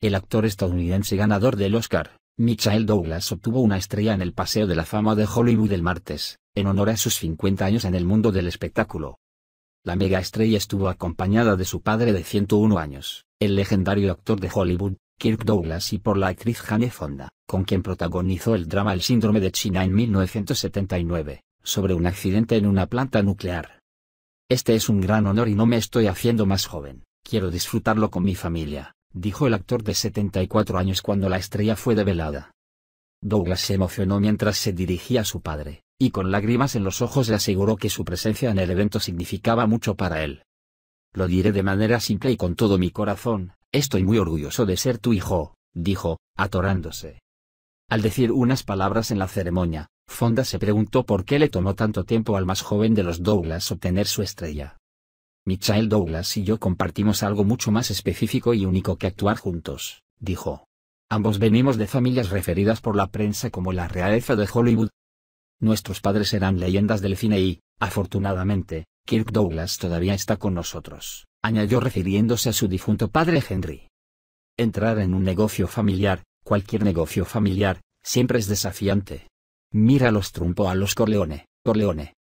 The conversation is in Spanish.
El actor estadounidense ganador del Oscar, Michael Douglas obtuvo una estrella en el Paseo de la Fama de Hollywood el martes, en honor a sus 50 años en el mundo del espectáculo. La mega estrella estuvo acompañada de su padre de 101 años, el legendario actor de Hollywood, Kirk Douglas y por la actriz Jane Fonda, con quien protagonizó el drama El síndrome de China en 1979, sobre un accidente en una planta nuclear. Este es un gran honor y no me estoy haciendo más joven, quiero disfrutarlo con mi familia, dijo el actor de 74 años cuando la estrella fue develada. Douglas se emocionó mientras se dirigía a su padre, y con lágrimas en los ojos le aseguró que su presencia en el evento significaba mucho para él. Lo diré de manera simple y con todo mi corazón, estoy muy orgulloso de ser tu hijo, dijo, atorándose. Al decir unas palabras en la ceremonia, Fonda se preguntó por qué le tomó tanto tiempo al más joven de los Douglas obtener su estrella. Michael Douglas y yo compartimos algo mucho más específico y único que actuar juntos, dijo. Ambos venimos de familias referidas por la prensa como la realeza de Hollywood. Nuestros padres eran leyendas del cine y, afortunadamente, Kirk Douglas todavía está con nosotros, añadió refiriéndose a su difunto padre Henry. Entrar en un negocio familiar, cualquier negocio familiar, siempre es desafiante. Mira los Trumpo a los Corleone, Corleone,